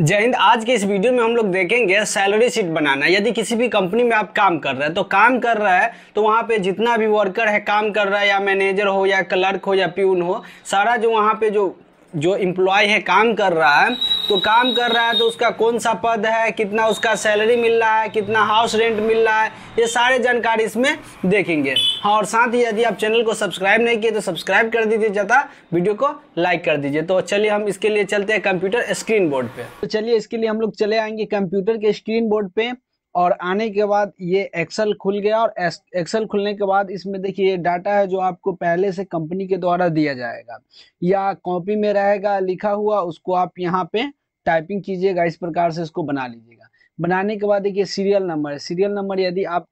जय हिंद आज के इस वीडियो में हम लोग देखेंगे सैलरी शीट बनाना यदि किसी भी कंपनी में आप काम कर रहे हैं तो काम कर रहा है तो वहाँ पे जितना भी वर्कर है काम कर रहा है या मैनेजर हो या क्लर्क हो या प्यून हो सारा जो वहाँ पे जो जो एम्प्लॉय है काम कर रहा है तो काम कर रहा है तो उसका कौन सा पद है कितना उसका सैलरी मिल रहा है कितना हाउस रेंट मिल रहा है ये सारे जानकारी इसमें देखेंगे हाँ और साथ ही यदि आप चैनल को सब्सक्राइब नहीं किए तो सब्सक्राइब कर दीजिए ज़्यादा वीडियो को लाइक कर दीजिए तो चलिए हम इसके लिए चलते हैं कंप्यूटर स्क्रीन बोर्ड पर तो चलिए इसके लिए हम लोग चले आएंगे कंप्यूटर के स्क्रीन बोर्ड पर और आने के बाद ये एक्सेल खुल गया और एक्सेल खुलने के बाद इसमें देखिए डाटा है जो आपको पहले से कंपनी के द्वारा दिया जाएगा या कॉपी में रहेगा लिखा हुआ उसको आप यहाँ पे टाइपिंग कीजिएगा इस प्रकार से इसको बना लीजिएगा बनाने के बाद देखिए सीरियल नंबर सीरियल नंबर यदि आप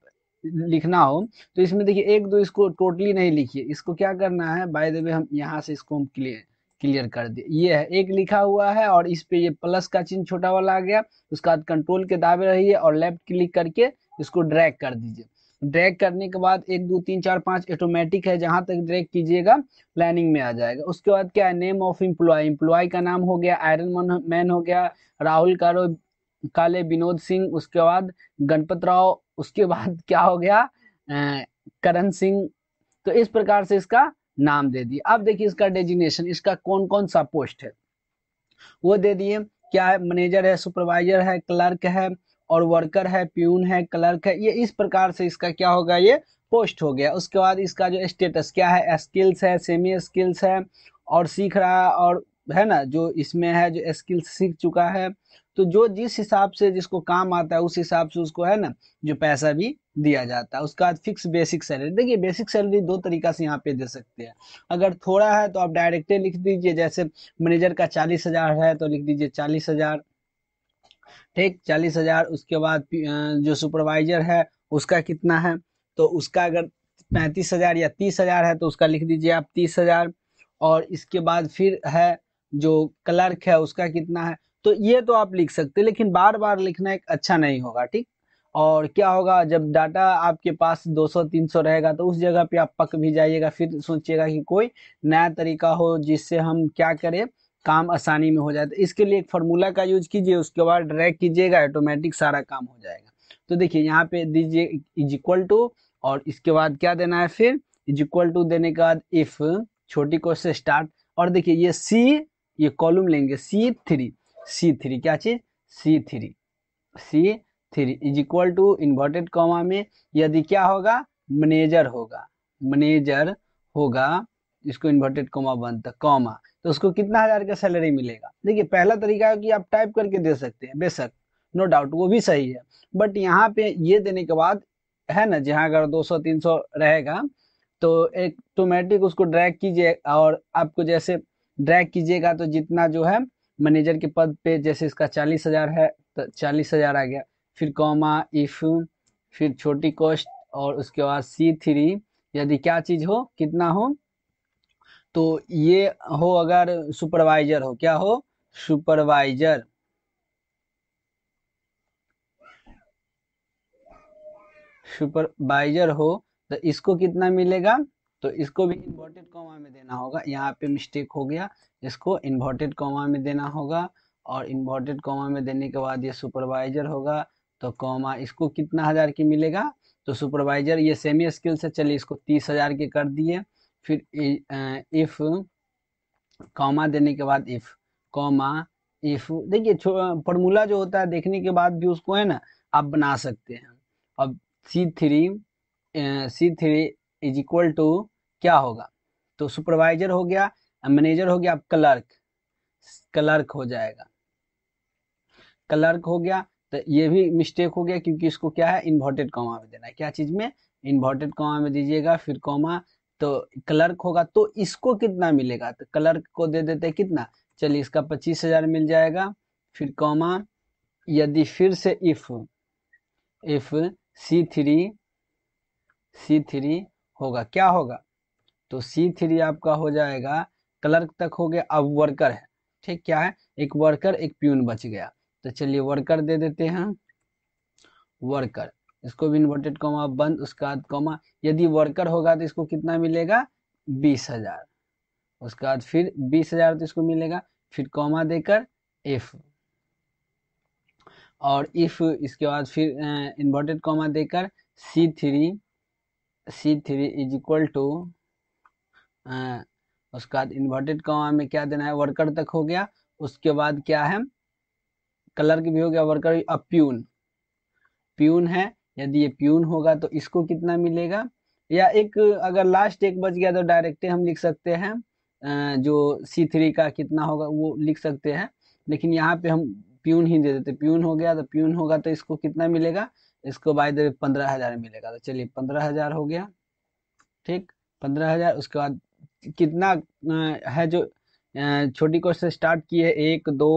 लिखना हो तो इसमें देखिए एक दो इसको टोटली नहीं लिखिए इसको क्या करना है बाय द वे हम यहाँ से इसको हम क्लियर क्लियर कर दिया ये है एक लिखा हुआ है और इस पे ये प्लस का चिन्ह छोटा वाला आ गया उसके बाद कंट्रोल के दाबे रहिए और लेफ्ट क्लिक करके इसको ड्रैग कर दीजिए ड्रैग करने के बाद एक दो तीन चार पाँच ऑटोमेटिक है जहां तक ड्रैग कीजिएगा प्लानिंग में आ जाएगा उसके बाद क्या है नेम ऑफ इम्प्लॉय इम्प्लॉय का नाम हो गया आयरन मैन हो गया राहुल कारो काले विनोद सिंह उसके बाद गणपत राव उसके बाद क्या हो गया करण सिंह तो इस प्रकार से इसका नाम दे दिए अब देखिए इसका डेजिनेशन इसका कौन कौन सा पोस्ट है वो दे दिए क्या है मैनेजर है सुपरवाइजर है क्लर्क है और वर्कर है प्यून है क्लर्क है ये इस प्रकार से इसका क्या होगा ये पोस्ट हो गया उसके बाद इसका जो स्टेटस क्या है स्किल्स है सेमी स्किल्स है और सीख रहा है और है ना जो इसमें है जो स्किल्स सीख चुका है तो जो जिस हिसाब से जिसको काम आता है उस हिसाब से उसको है ना जो पैसा भी दिया जाता है उसका फिक्स बेसिक सैलरी देखिए बेसिक सैलरी दो तरीका से यहाँ पे दे सकते हैं अगर थोड़ा है तो आप डायरेक्टली लिख दीजिए जैसे मैनेजर का चालीस हजार है तो लिख दीजिए चालीस हजार ठीक चालीस हजार उसके बाद जो सुपरवाइजर है उसका कितना है तो उसका अगर पैंतीस हजार या तीस हजार है तो उसका लिख दीजिए आप तीस हजार और इसके बाद फिर है जो क्लर्क है उसका कितना है तो ये तो आप लिख सकते लेकिन बार बार लिखना एक अच्छा नहीं होगा ठीक और क्या होगा जब डाटा आपके पास 200-300 रहेगा तो उस जगह पे आप पक भी जाइएगा फिर सोचिएगा कि कोई नया तरीका हो जिससे हम क्या करें काम आसानी में हो जाए तो इसके लिए एक फॉर्मूला का यूज कीजिए उसके बाद ड्रैग कीजिएगा ऑटोमेटिक सारा काम हो जाएगा तो देखिए यहाँ पे दीजिए इज इक्वल टू और इसके बाद क्या देना है फिर इज इक्वल टू देने के बाद इफ छोटी कोस से स्टार्ट और देखिए ये सी ये कॉलम लेंगे सी थ्री सी थ्री क्या चीज C three C three is equal to inverted comma में यदि क्या होगा मैनेजर होगा मैनेजर होगा इसको इन्वर्टेड कॉमा बनता कॉमा तो उसको कितना हजार का सैलरी मिलेगा देखिए पहला तरीका है कि आप टाइप करके दे सकते हैं बेशक नो डाउट वो भी सही है बट यहाँ पे ये देने के बाद है ना जहाँ अगर 200-300 रहेगा तो एक ऑटोमेटिक उसको ड्रैग कीजिए और आपको जैसे ड्रैग कीजिएगा तो जितना जो है मैनेजर के पद पे जैसे इसका चालीस हज़ार है तो चालीस हज़ार आ गया फिर कॉमा इफ़ फिर छोटी कॉस्ट और उसके बाद सी थ्री यदि क्या चीज़ हो कितना हो तो ये हो अगर सुपरवाइजर हो क्या हो सुपरवाइजर सुपरवाइजर हो तो इसको कितना मिलेगा तो इसको भी इन्वर्टेड कॉमा में देना होगा यहाँ पे मिस्टेक हो गया इसको इन्वर्टेड कॉमा में देना होगा और इन्वर्टेड कॉमा में देने के बाद ये सुपरवाइजर होगा तो कॉमा इसको कितना हज़ार की मिलेगा तो सुपरवाइजर ये सेमी स्किल से चलिए इसको तीस हज़ार के कर दिए फिर इफ़ कॉमा देने के बाद इफ़ कॉमा इफ़ देखिए फॉर्मूला जो होता है देखने के बाद भी उसको है ना आप बना सकते हैं अब C three C three is equal to क्या होगा तो सुपरवाइजर हो गया मैनेजर हो गया अब क्लर्क क्लर्क हो जाएगा क्लर्क हो गया तो ये भी मिस्टेक हो गया क्योंकि इसको क्या है इन्वर्टेड कॉमा में देना है क्या चीज में इन्वर्टेड कॉमा में दीजिएगा फिर कॉमा तो क्लर्क होगा तो इसको कितना मिलेगा तो क्लर्क को दे देते कितना चलिए इसका पच्चीस हजार मिल जाएगा फिर कॉमा यदि फिर से if if C three C three होगा क्या होगा तो सी थ्री आपका हो जाएगा क्लर्क तक हो गया अब वर्कर है ठीक क्या है एक वर्कर एक प्यून बच गया तो चलिए वर्कर दे देते हैं वर्कर इसको भी इन्वर्टेड कॉमा बंद उसका बाद कॉमा यदि वर्कर होगा तो इसको कितना मिलेगा बीस हजार उसके बाद फिर बीस हजार तो इसको मिलेगा फिर कॉमा देकर इफ और इफ इसके बाद फिर इन्वर्टेड कॉमा देकर C three C three is equal to उसके बाद इन्वर्टेड कॉमा में क्या देना है वर्कर तक हो गया उसके बाद क्या है कलर की भी हो गया वर्कर अब प्यून प्यून है यदि ये प्यून होगा तो इसको कितना मिलेगा या एक अगर लास्ट एक बच गया तो डायरेक्टे हम लिख सकते हैं जो सी थ्री का कितना होगा वो लिख सकते हैं लेकिन यहाँ पे हम प्यून ही दे देते प्यून हो गया तो प्यून होगा तो इसको कितना मिलेगा इसको बाय द पंद्रह हजार मिलेगा तो चलिए पंद्रह हजार हो गया ठीक पंद्रह हजार उसके बाद कितना है जो छोटी कोश से स्टार्ट की है एक दो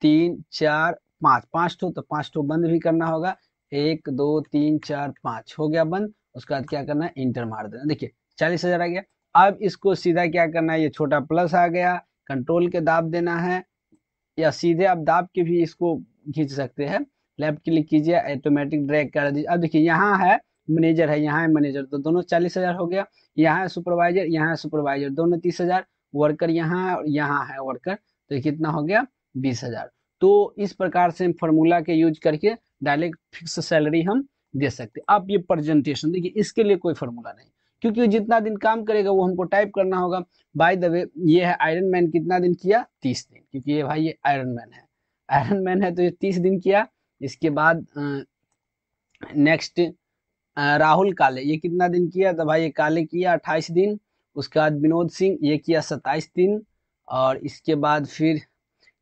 तीन चार पाँच पाँच टू तो पाँच टू बंद भी करना होगा एक दो तीन चार पाँच हो गया बंद उसके बाद क्या करना है इंटर मार देना देखिए चालीस हजार आ गया अब इसको सीधा क्या करना है ये छोटा प्लस आ गया कंट्रोल के दाब देना है या सीधे आप दाब के भी इसको खींच सकते हैं लेफ्ट क्लिक कीजिए ऑटोमेटिक ड्रैग कर दीजिए अब देखिए यहाँ है मैनेजर है यहाँ है मैनेजर तो दोनों चालीस हजार हो गया यहाँ है सुपरवाइजर यहाँ है सुपरवाइजर दोनों तीस हजार वर्कर यहाँ और यहाँ है वर्कर तो कितना हो गया बीस हजार तो इस प्रकार से फॉर्मूला के यूज करके डायरेक्ट फिक्स सैलरी हम दे सकते आप ये प्रेजेंटेशन देखिए इसके लिए कोई फॉर्मूला नहीं क्योंकि जितना दिन काम करेगा वो हमको टाइप करना होगा बाय द वे ये है आयरन मैन कितना दिन किया तीस दिन क्योंकि ये भाई ये आयरन मैन है आयरन मैन है तो ये तीस दिन किया इसके बाद नेक्स्ट राहुल काले ये कितना दिन किया तो भाई ये काले किया अट्ठाईस दिन उसके बाद विनोद सिंह ये किया सत्ताईस दिन और इसके बाद फिर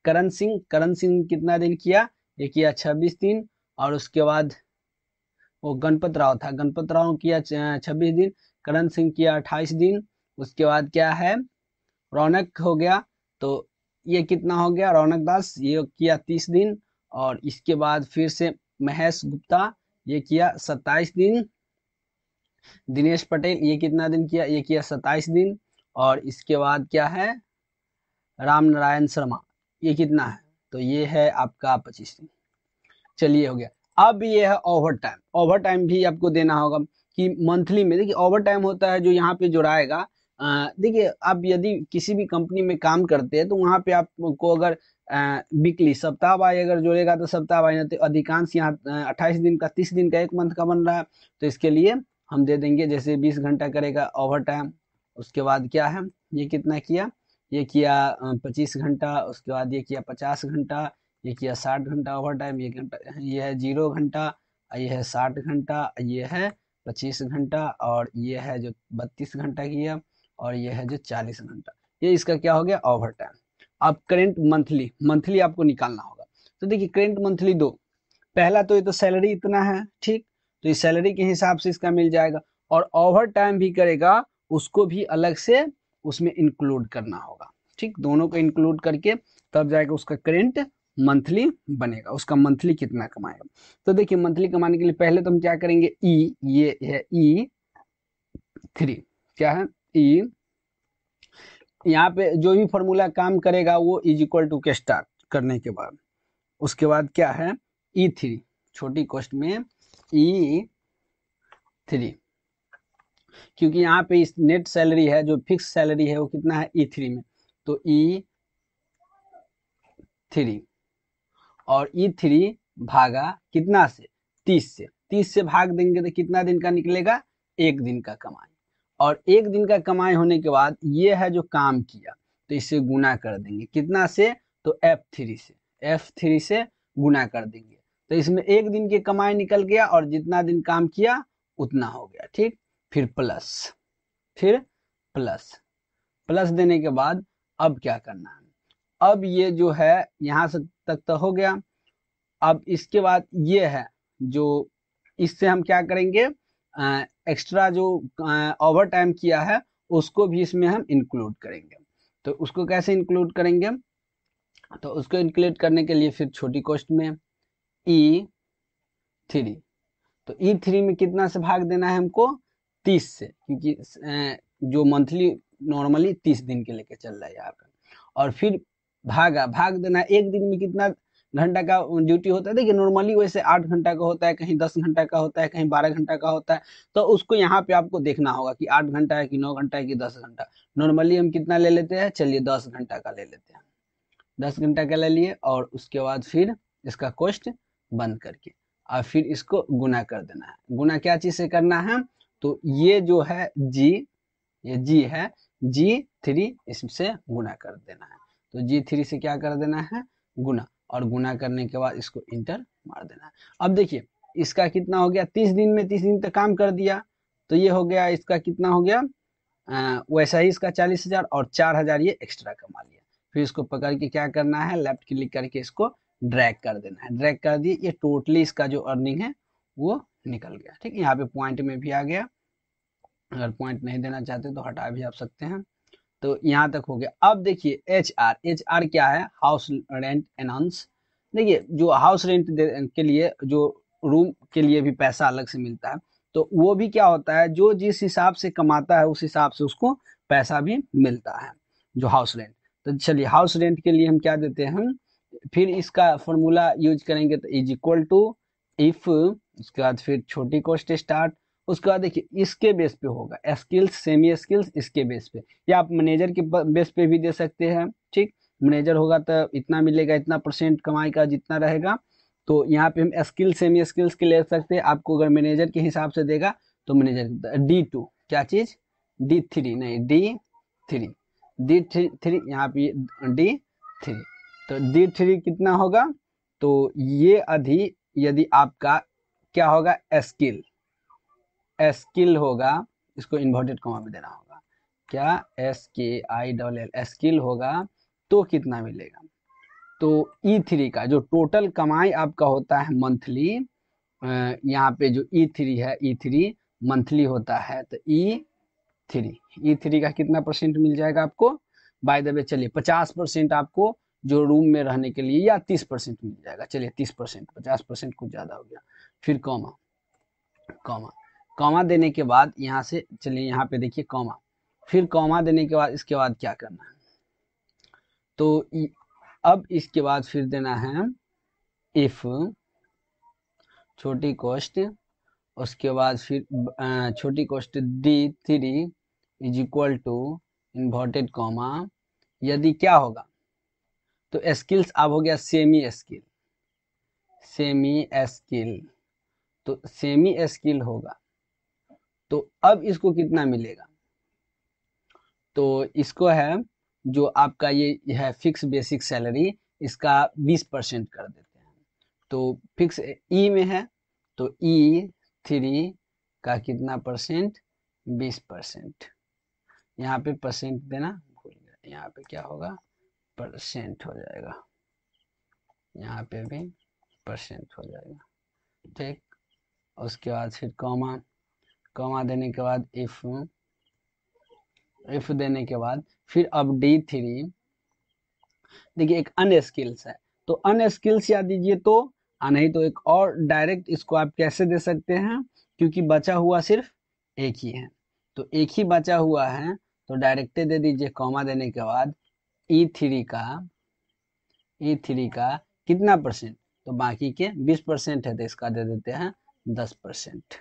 करण सिंह करण सिंह कितना दिन किया ये किया छब्बीस दिन और उसके बाद वो गणपत राव था गणपत राव किया छब्बीस दिन करण सिंह किया अट्ठाईस दिन उसके बाद क्या है रौनक हो गया तो ये कितना हो गया रौनक दास ये किया तीस दिन और इसके बाद फिर से महेश गुप्ता ये किया सत्ताईस दिन दिनेश पटेल ये कितना दिन किया ये किया सत्ताईस दिन और इसके बाद क्या है राम नारायण शर्मा ये कितना है तो ये है आपका पच्चीस दिन चलिए हो गया अब ये है ओवर टाइम ओवर टाइम भी आपको देना होगा कि मंथली में देखिए ओवर टाइम होता है जो यहाँ पे जुड़ाएगा देखिए आप यदि किसी भी कंपनी में काम करते हैं तो वहाँ पे आपको अगर वीकली सप्ताह वाई अगर जोड़ेगा तो सप्ताह वाई तो अधिकांश यहाँ अट्ठाईस दिन का तीस दिन का एक मंथ का बन रहा है तो इसके लिए हम दे देंगे जैसे बीस घंटा करेगा ओवर टाइम उसके बाद क्या है ये कितना किया ये किया पच्चीस घंटा उसके बाद ये किया पचास घंटा ये किया साठ घंटा ओवर टाइम ये घंटा ये है जीरो घंटा ये है साठ घंटा ये है पच्चीस घंटा और ये है जो बत्तीस घंटा किया और ये है जो चालीस घंटा ये इसका क्या हो गया ओवर टाइम आप करेंट मंथली मंथली आपको निकालना होगा तो देखिए करेंट मंथली दो पहला तो ये तो सैलरी इतना है ठीक तो ये सैलरी के हिसाब से इसका मिल जाएगा और ओवर टाइम भी करेगा उसको भी अलग से उसमें इंक्लूड करना होगा ठीक दोनों को इंक्लूड करके तब जाएगा उसका करेंट मंथली बनेगा उसका मंथली कितना कमाएगा तो देखिए मंथली कमाने के लिए पहले तो हम क्या करेंगे ई e, ये है ई e, थ्री क्या है ई e, यहाँ पे जो भी फॉर्मूला काम करेगा वो इज इक्वल टू के स्टार्ट करने के बाद उसके बाद क्या है ई e थ्री छोटी कोस्ट में ई e थ्री क्योंकि यहाँ पे इस नेट सैलरी है जो फिक्स सैलरी है वो कितना है ई e थ्री में तो ई थ्री और ई थ्री भागा कितना से तीस से तीस से भाग देंगे तो कितना दिन का निकलेगा एक दिन का कमाई और एक दिन का कमाई होने के बाद ये है जो काम किया तो इसे गुना कर देंगे कितना से तो एफ थ्री से एफ थ्री से गुना कर देंगे तो इसमें एक दिन की कमाई निकल गया और जितना दिन काम किया उतना हो गया ठीक फिर प्लस फिर प्लस प्लस देने के बाद अब क्या करना है अब ये जो है यहाँ से तक तो हो गया अब इसके बाद ये है जो इससे हम क्या करेंगे एक्स्ट्रा जो ओवर टाइम किया है उसको भी इसमें हम इंक्लूड करेंगे तो उसको कैसे इंक्लूड करेंगे तो उसको इंक्लूड करने के लिए फिर छोटी कॉस्ट में ई e थ्री तो ई e थ्री में कितना से भाग देना है हमको तीस से क्योंकि जो मंथली नॉर्मली तीस दिन के लेके चल रहा है यहाँ पर और फिर भागा भाग देना एक दिन में कितना घंटा का ड्यूटी होता है देखिए नॉर्मली वैसे आठ घंटा का होता है कहीं दस घंटा का होता है कहीं बारह घंटा का होता है तो उसको यहाँ पे आपको देखना होगा कि आठ घंटा है कि नौ घंटा है कि दस घंटा नॉर्मली हम कितना ले लेते हैं चलिए दस घंटा का ले लेते हैं दस घंटा का ले लिए और उसके बाद फिर इसका कोस्ट बंद करके और फिर इसको गुना कर देना है गुना क्या चीज से करना है तो ये जो है जी ये जी है जी थ्री इससे गुना कर देना है तो जी थ्री से क्या कर देना है गुना और गुना करने के बाद इसको इंटर मार देना अब देखिए इसका कितना हो गया तीस दिन में तीस दिन तक काम कर दिया तो ये हो गया इसका कितना हो गया आ, वैसा ही इसका चालीस हजार और चार हजार ये एक्स्ट्रा कमा लिया फिर इसको पकड़ के क्या करना है लेफ्ट क्लिक करके इसको ड्रैग कर देना है ड्रैग कर दिए ये टोटली इसका जो अर्निंग है वो निकल गया ठीक है यहाँ पे पॉइंट में भी आ गया अगर पॉइंट नहीं देना चाहते तो हटा भी आप सकते हैं तो यहाँ तक हो गया अब देखिए एच आर एच आर क्या है हाउस रेंट एनाउंस देखिए जो हाउस रेंट के लिए जो रूम के लिए भी पैसा अलग से मिलता है तो वो भी क्या होता है जो जिस हिसाब से कमाता है उस हिसाब से उसको पैसा भी मिलता है जो हाउस रेंट तो चलिए हाउस रेंट के लिए हम क्या देते हैं फिर इसका फॉर्मूला यूज करेंगे तो इज इक्वल टू इफ उसके बाद फिर छोटी कॉस्ट स्टार्ट उसके बाद देखिए इसके बेस पे होगा स्किल्स सेमी स्किल्स इसके बेस पे या आप मैनेजर के बेस पे भी दे सकते हैं ठीक मैनेजर होगा तो इतना मिलेगा इतना परसेंट कमाई का जितना रहेगा तो यहाँ पे हम स्किल्स सेमी स्किल्स के ले सकते हैं आपको अगर मैनेजर के हिसाब से देगा तो मैनेजर डी टू क्या चीज डी थ्री नहीं D three D three three यहाँ पे डी थ्री तो डी थ्री कितना होगा तो ये अधि यदि आपका क्या होगा स्किल एस्किल होगा इसको इन्वर्टेड कॉमा में देना होगा क्या एस के आई डबल एल एस्किल होगा तो कितना मिलेगा तो ई e थ्री का जो टोटल कमाई आपका होता है मंथली यहाँ पे जो ई e थ्री है ई थ्री मंथली होता है तो ई थ्री ई थ्री का कितना परसेंट मिल जाएगा आपको बाय द वे चलिए पचास परसेंट आपको जो रूम में रहने के लिए या तीस परसेंट मिल जाएगा चलिए तीस परसेंट पचास परसेंट कुछ ज़्यादा हो गया फिर कॉमा कॉमा कॉमा देने के बाद यहाँ से चलिए यहाँ पे देखिए कॉमा फिर कॉमा देने के बाद इसके बाद क्या करना है तो अब इसके बाद फिर देना है इफ छोटी कोष्ट उसके बाद फिर छोटी कोष्ट D three is equal to inverted comma यदि क्या होगा तो स्किल्स अब हो गया सेमी स्किल सेमी स्किल तो सेमी स्किल होगा तो अब इसको कितना मिलेगा तो इसको है जो आपका ये है फिक्स बेसिक सैलरी इसका 20 परसेंट कर देते हैं तो फिक्स ई e में है तो ई e थ्री का कितना परसेंट 20 परसेंट यहाँ पे परसेंट देना भूल गया यहाँ पे क्या होगा परसेंट हो जाएगा यहाँ पे भी परसेंट हो जाएगा ठीक उसके बाद फिर कॉमा कमा देने के बाद इफ इफ देने के बाद फिर अब डी थ्री देखिए एक अन स्किल्स है तो अन स्किल्स याद दीजिए तो आ हाँ नहीं तो एक और डायरेक्ट इसको आप कैसे दे सकते हैं क्योंकि बचा हुआ सिर्फ एक ही है तो एक ही बचा हुआ है तो डायरेक्टे दे दीजिए कॉमा देने के बाद ई e थ्री का ई e थ्री का कितना परसेंट तो बाकी के बीस परसेंट है तो इसका दे देते हैं दस परसेंट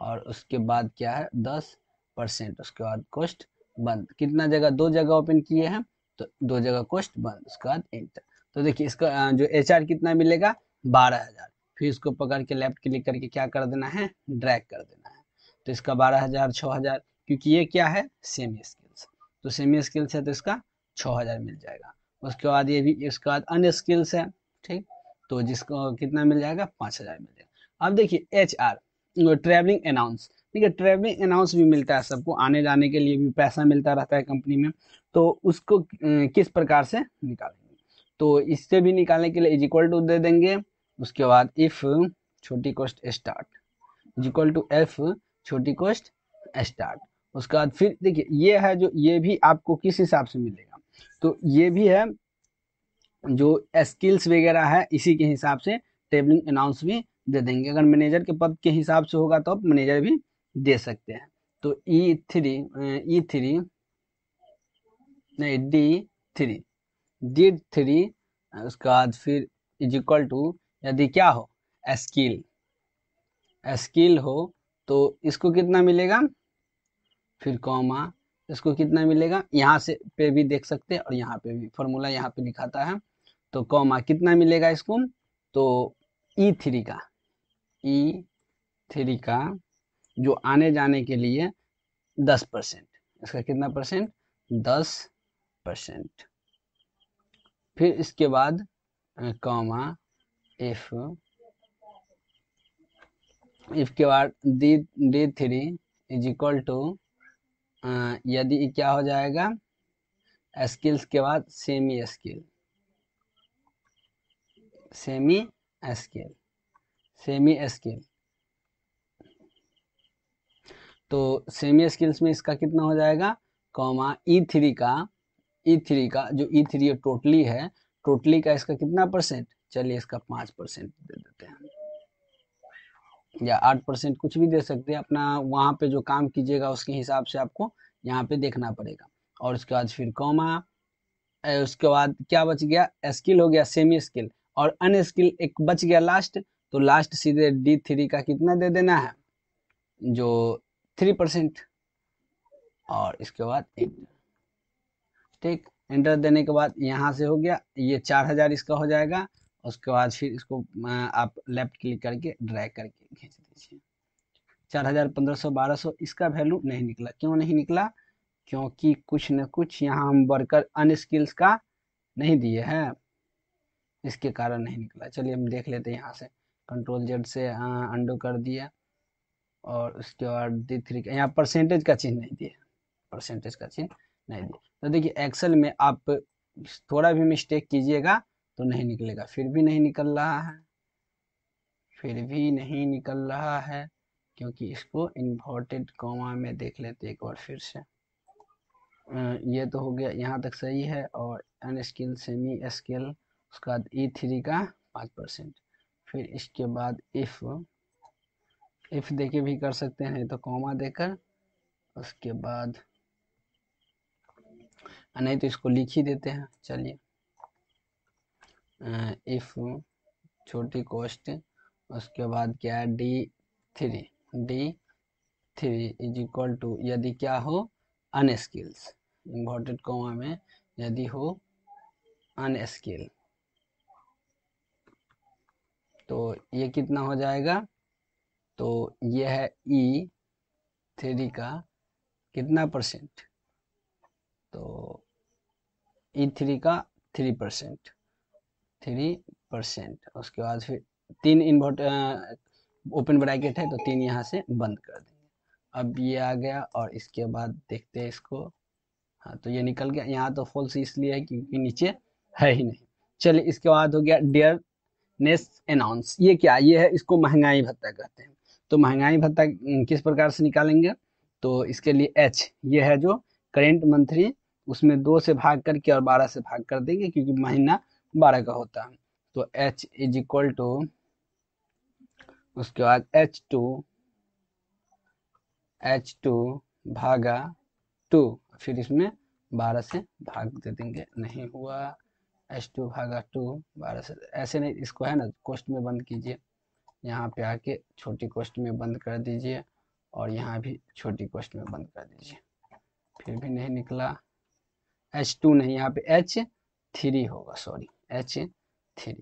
और उसके बाद क्या है दस परसेंट उसके बाद कोस्ट बंद कितना जगह दो जगह ओपन किए हैं तो दो जगह कोस्ट बंद उसके बाद एंटर तो देखिए इसका जो एच कितना मिलेगा बारह हजार फिर इसको पकड़ के लेफ्ट क्लिक करके क्या कर देना है ड्रैग कर देना है तो इसका बारह हजार छः हजार क्योंकि ये क्या है सेमी स्किल्स तो सेमी स्किल्स है तो इसका छः हजार मिल जाएगा उसके बाद ये भी इसके बाद अन्य स्किल्स है ठीक तो जिसको कितना मिल जाएगा पाँच हजार मिल जाएगा अब देखिए एच आर ट्रैवलिंग अनाउंस ठीक है ट्रैवलिंग अनाउंस भी मिलता है सबको आने जाने के लिए भी पैसा मिलता रहता है कंपनी में तो उसको अं, किस प्रकार से निकालेंगे तो इससे भी निकालने के लिए इज इक्वल टू दे देंगे उसके बाद इफ छोटी कोस्ट start is equal to F छोटी कोस्ट स्टार्ट उसके बाद फिर देखिए ये है जो ये भी आपको किस हिसाब से मिलेगा तो ये भी है जो स्किल्स वगैरह है इसी के हिसाब से टेबलिंग अनाउंस भी दे देंगे अगर मैनेजर के पद के हिसाब से होगा तो आप मैनेजर भी दे सकते हैं तो ई थ्री ई थ्री नहीं डी थ्री डी थ्री उसके बाद फिर इज इक्वल टू यदि क्या हो स्किल स्किल हो तो इसको कितना मिलेगा फिर कॉमा इसको कितना मिलेगा यहाँ से पे भी देख सकते हैं और यहाँ पे भी फॉर्मूला यहाँ पे लिखाता है तो कॉमा कितना मिलेगा इसको तो ई e थ्री का ई e थ्री का जो आने जाने के लिए दस परसेंट इसका कितना परसेंट दस परसेंट फिर इसके बाद कॉमा इफ इफ के बाद D D three is equal to यदि e क्या हो जाएगा स्किल्स के बाद semi skill semi skill semi scale तो सेमी स्केल्स में इसका कितना हो जाएगा कॉमा ई थ्री का ई थ्री का जो ई थ्री टोटली है टोटली का इसका कितना परसेंट चलिए इसका पांच परसेंट दे देते हैं या आठ परसेंट कुछ भी दे सकते हैं अपना वहां पे जो काम कीजिएगा उसके हिसाब से आपको यहाँ पे देखना पड़ेगा और उसके बाद फिर कॉमा उसके बाद क्या बच गया स्किल हो गया सेमी स्किल और अनस्किल एक बच गया लास्ट तो लास्ट सीधे डी थ्री का कितना दे देना है जो थ्री परसेंट और इसके बाद एंटर ठीक एंटर देने के बाद यहाँ से हो गया ये चार हजार इसका हो जाएगा उसके बाद फिर इसको आप लेफ्ट क्लिक करके ड्रैग करके खींच दीजिए चार हजार पंद्रह सौ बारह सौ इसका वैल्यू नहीं निकला क्यों नहीं निकला क्योंकि कुछ न कुछ यहाँ हम वर्कर अन स्किल्स का नहीं दिए हैं इसके कारण नहीं निकला चलिए हम देख लेते हैं यहाँ से कंट्रोल जेड से अंडो हाँ, कर दिया और उसके बाद डी थ्री यहाँ परसेंटेज का चिन्ह नहीं दिया परसेंटेज का चिन्ह नहीं दिया तो देखिए एक्सेल में आप थोड़ा भी मिस्टेक कीजिएगा तो नहीं निकलेगा फिर भी नहीं निकल रहा है फिर भी नहीं निकल रहा है क्योंकि इसको इन्वर्टेड कॉमा में देख लेते एक बार फिर से ये तो हो गया यहाँ तक सही है और अन सेमी स्किल उसके बाद ई e थ्री का पाँच परसेंट फिर इसके बाद इफ़ इफ़ देके भी कर सकते हैं तो कॉमा देकर उसके बाद नहीं तो इसको लिख ही देते हैं चलिए इफ़ छोटी कोस्ट उसके बाद क्या है D three D three is equal to यदि क्या हो अनस्किल्स इन्वर्टेड कॉमा में यदि हो अनस्किल तो ये कितना हो जाएगा तो ये है ई e थ्री का कितना परसेंट तो ई e थ्री का थ्री परसेंट थ्री परसेंट उसके बाद फिर तीन इन्वर्ट ओपन ब्रैकेट है तो तीन यहाँ से बंद कर देंगे अब ये आ गया और इसके बाद देखते हैं इसको हाँ तो ये निकल गया यहाँ तो फॉल्स इसलिए है क्योंकि नीचे है ही नहीं चलिए इसके बाद हो गया डियर नेस अनाउंस ये क्या ये है इसको महंगाई भत्ता कहते हैं तो महंगाई भत्ता किस प्रकार से निकालेंगे तो इसके लिए एच ये है जो करेंट मंथली उसमें दो से भाग करके और बारह से भाग कर देंगे क्योंकि महीना बारह का होता है तो एच इज इक्वल टू उसके बाद एच टू एच टू भागा टू फिर इसमें बारह से भाग दे देंगे नहीं हुआ एच टू भागा टू बारह से ऐसे नहीं इसको है ना कोष्ट में बंद कीजिए यहाँ पे आके छोटी कोष्ट में बंद कर दीजिए और यहाँ भी छोटी कोष्ट में बंद कर दीजिए फिर भी नहीं निकला एच टू नहीं यहाँ पे एच थ्री होगा सॉरी एच थ्री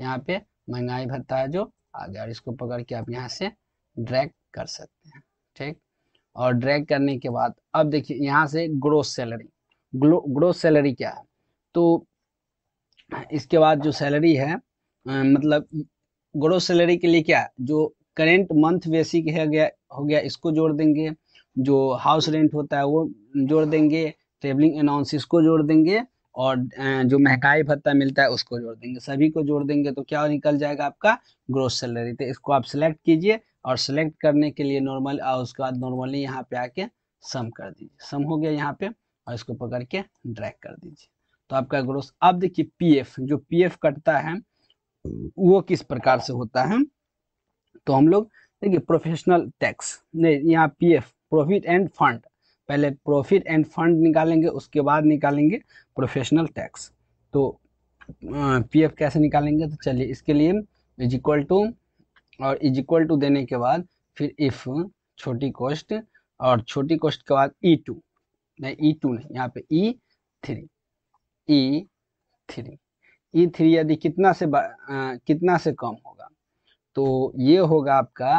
यहाँ पे महंगाई भत्ता है जो आ गया और इसको पकड़ के आप यहाँ से ड्रैग कर सकते हैं ठीक और ड्रैग करने के बाद अब देखिए यहाँ से ग्रोथ सैलरी ग्रोथ सैलरी क्या है तो इसके बाद जो सैलरी है मतलब ग्रोथ सैलरी के लिए क्या जो करेंट मंथ बेसिक है गया हो गया इसको जोड़ देंगे जो हाउस रेंट होता है वो जोड़ देंगे ट्रेवलिंग अनाउंस इसको जोड़ देंगे और जो महंगाई भत्ता मिलता है उसको जोड़ देंगे सभी को जोड़ देंगे तो क्या निकल जाएगा आपका ग्रोथ सैलरी तो इसको आप सिलेक्ट कीजिए और सिलेक्ट करने के लिए नॉर्मल और उसके बाद नॉर्मली यहाँ पे आके सम कर दीजिए सम हो गया यहाँ पे और इसको पकड़ के ड्रैक कर दीजिए तो आपका ग्रोथ अब देखिए पीएफ जो पीएफ कटता है वो किस प्रकार से होता है तो हम लोग देखिए प्रोफेशनल टैक्स नहीं यहाँ पीएफ प्रॉफिट एंड फंड पहले प्रॉफिट एंड फंड निकालेंगे उसके बाद निकालेंगे प्रोफेशनल टैक्स तो पीएफ कैसे निकालेंगे तो चलिए इसके लिए इज इक्वल टू और इज इक्वल टू देने के बाद फिर इफ छोटी कॉस्ट और छोटी कॉस्ट के बाद ई e टू नहीं ई e टू नहीं यहाँ पे E e three E three E three यदि कितना से आ, कितना से कम होगा तो ये होगा आपका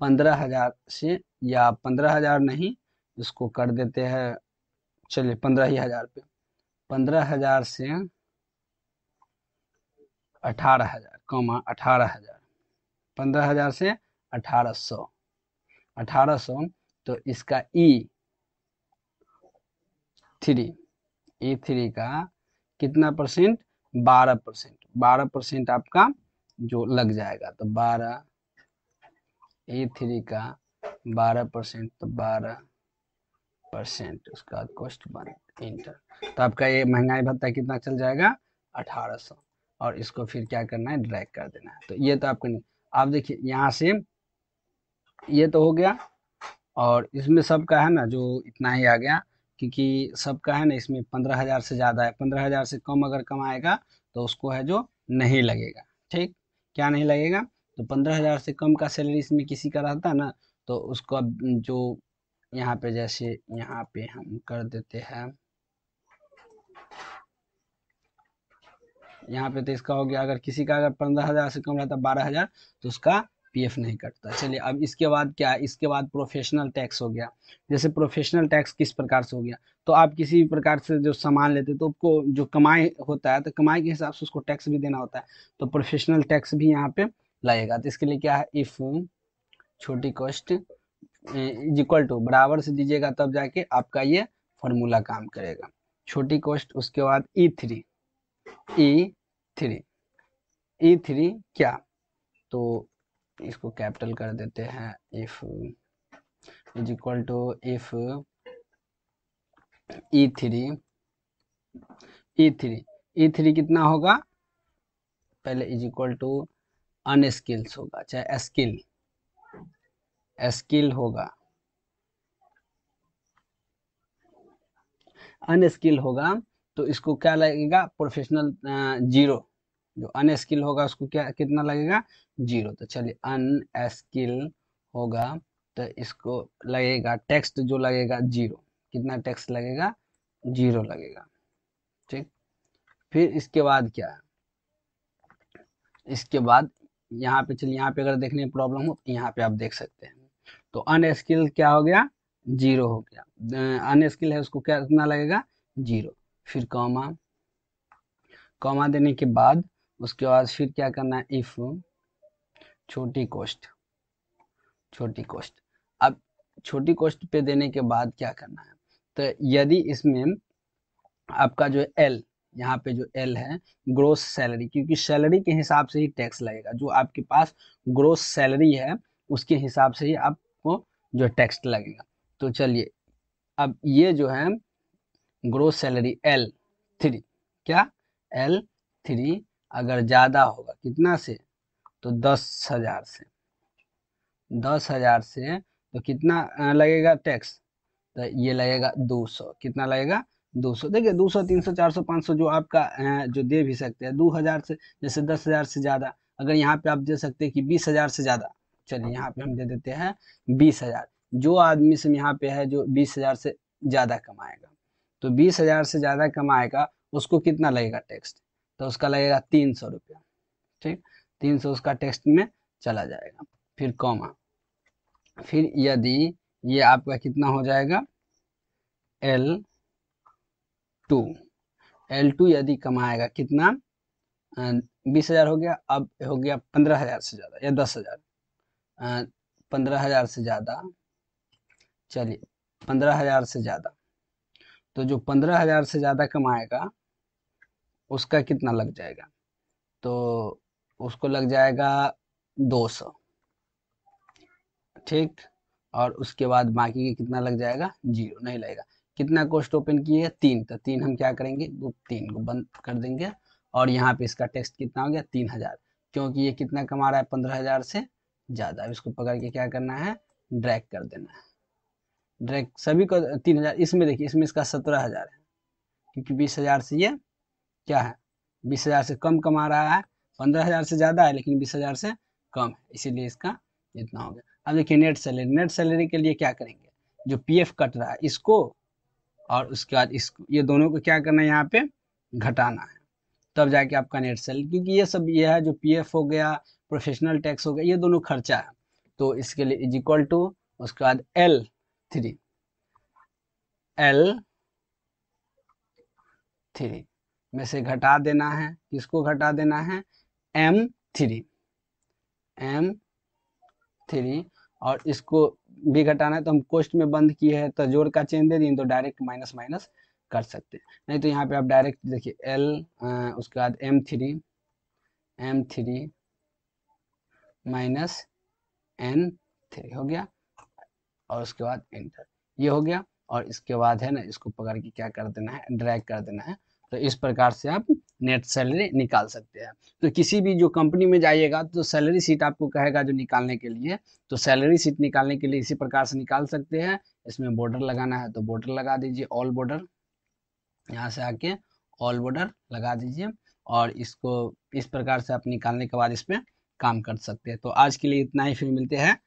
पंद्रह हजार से या पंद्रह हजार नहीं इसको कर देते हैं चलिए पंद्रह ही हजार पे पंद्रह हजार से अठारह हजार कम अठारह हजार पंद्रह हजार से अठारह सौ अठारह सौ तो इसका ई थ्री ई थ्री का कितना परसेंट बारह परसेंट बारह परसेंट आपका जो लग जाएगा तो बारह ए थ्री का बारह परसेंट तो बारह परसेंट उसका कॉस्ट बन इंटर तो आपका ये महंगाई भत्ता कितना चल जाएगा अठारह सौ और इसको फिर क्या करना है ड्रैग कर देना है तो ये तो आपको नहीं आप देखिए यहाँ से ये तो हो गया और इसमें सबका है ना जो इतना ही आ गया क्योंकि सबका है ना इसमें पंद्रह हज़ार से ज़्यादा है पंद्रह हज़ार से कम अगर कमाएगा तो उसको है जो नहीं लगेगा ठीक क्या नहीं लगेगा तो पंद्रह हज़ार से कम का सैलरी इसमें किसी का रहता है ना तो अब जो यहाँ पे जैसे यहाँ पे हम कर देते हैं यहाँ पे तो इसका हो गया अगर किसी का अगर पंद्रह हज़ार से कम रहता बारह हज़ार तो उसका पीएफ नहीं कटता चलिए अब इसके बाद क्या इसके बाद प्रोफेशनल टैक्स हो गया जैसे प्रोफेशनल टैक्स किस प्रकार से हो गया तो आप किसी भी प्रकार से जो सामान लेते हैं तो आपको जो कमाई होता है तो कमाई के हिसाब से उसको टैक्स भी देना होता है तो प्रोफेशनल टैक्स भी यहाँ पे लगेगा तो इसके लिए क्या है इफ छोटी कॉस्ट इज इक्वल टू बराबर से दीजिएगा तब जाके आपका ये फॉर्मूला काम करेगा छोटी कॉस्ट उसके बाद E three E three E three क्या तो इसको कैपिटल कर देते हैं if is equal to if E three E three E three कितना होगा पहले इज इक्वल टू अनस्किल्स होगा चाहे स्किल स्किल होगा अनस्किल होगा तो इसको क्या लगेगा प्रोफेशनल जीरो जो अनस्किल होगा उसको क्या कितना लगेगा जीरो तो चलिए अनस्किल होगा तो इसको लगेगा टेक्स्ट जो लगेगा जीरो कितना टेक्स्ट लगेगा जीरो लगेगा ठीक फिर इसके बाद क्या है इसके बाद यहाँ पे चलिए यहाँ पे अगर देखने प्रॉब्लम हो तो यहाँ पे आप देख सकते हैं तो अनस्किल क्या हो गया जीरो हो गया अनस्किल है उसको क्या कितना लगेगा जीरो फिर कॉमा कॉमा देने के बाद उसके बाद फिर क्या करना है इफ छोटी कोस्ट छोटी कोस्ट अब छोटी कोस्ट पे देने के बाद क्या करना है तो यदि इसमें आपका जो एल यहाँ पे जो एल है ग्रोस सैलरी क्योंकि सैलरी के हिसाब से ही टैक्स लगेगा जो आपके पास ग्रोस सैलरी है उसके हिसाब से ही आपको जो टैक्स लगेगा तो चलिए अब ये जो है ग्रोस सैलरी एल थ्री क्या एल थ्री अगर ज़्यादा होगा कितना से तो दस हजार से दस हजार से तो कितना लगेगा टैक्स तो ये लगेगा दो सौ कितना लगेगा दो सौ देखिए दो सौ तीन सौ चार सौ पाँच सौ जो आपका जो दे भी सकते हैं दो हजार से जैसे दस हजार से ज़्यादा अगर यहाँ पे आप दे सकते हैं कि बीस हजार से ज़्यादा चलिए यहाँ पे हम दे देते हैं बीस हजार जो आदमी से यहाँ पे है जो बीस हजार से ज़्यादा कमाएगा तो बीस हजार से ज़्यादा कमाएगा उसको कितना लगेगा टैक्स तो उसका लगेगा तीन सौ रुपया ठीक तीन सौ उसका टेक्स्ट में चला जाएगा फिर कॉमा फिर यदि ये आपका कितना हो जाएगा एल टू एल टू यदि कमाएगा कितना बीस हजार हो गया अब हो गया पंद्रह हजार से ज़्यादा या दस हजार पंद्रह हजार से ज़्यादा चलिए पंद्रह हजार से ज़्यादा तो जो पंद्रह हजार से ज़्यादा कमाएगा उसका कितना लग जाएगा तो उसको लग जाएगा दो सौ ठीक और उसके बाद बाकी कितना लग जाएगा जीरो नहीं लगेगा कितना कोस्ट ओपन किए तीन तो तीन हम क्या करेंगे वो तीन को बंद कर देंगे और यहाँ पे इसका टेक्स्ट कितना हो गया तीन हजार क्योंकि ये कितना कमा रहा है पंद्रह हजार से ज़्यादा इसको पकड़ के क्या करना है ड्रैग कर देना है ड्रैग सभी को तीन हजार इसमें देखिए इसमें इसका सत्रह हजार है क्योंकि बीस हजार से ये क्या है बीस हजार से कम कमा रहा है पंद्रह हजार से ज़्यादा है लेकिन बीस हजार से कम है इसीलिए इसका इतना हो गया अब देखिए नेट सैलरी नेट सैलरी के लिए क्या करेंगे जो पीएफ कट रहा है इसको और उसके बाद इस ये दोनों को क्या करना है यहाँ पे घटाना है तब जाके आपका नेट सैलरी क्योंकि ये सब ये है जो पीएफ हो गया प्रोफेशनल टैक्स हो गया ये दोनों खर्चा है तो इसके लिए इज इक्वल टू उसके बाद एल थ्री एल थ्री में से घटा देना है किसको घटा देना है एम थ्री एम थ्री और इसको भी घटाना है तो हम कोस्ट में बंद किए हैं तो जोड़ का चेंज दे दें तो डायरेक्ट माइनस माइनस कर सकते हैं नहीं तो यहाँ पे आप डायरेक्ट देखिए एल उसके बाद M three M three minus N three हो गया और उसके बाद एंटर ये हो गया और इसके बाद है ना इसको पकड़ के क्या कर देना है ड्रैग कर देना है तो इस प्रकार से आप नेट सैलरी निकाल सकते हैं तो किसी भी जो कंपनी में जाइएगा तो सैलरी सीट आपको कहेगा जो निकालने के लिए तो सैलरी सीट निकालने के लिए इसी प्रकार से निकाल सकते हैं इसमें बॉर्डर लगाना है तो बॉर्डर लगा दीजिए ऑल बॉर्डर यहाँ से आके ऑल बॉर्डर लगा दीजिए और इसको इस प्रकार से आप निकालने के बाद इस पर काम कर सकते हैं तो आज के लिए इतना ही फिर मिलते हैं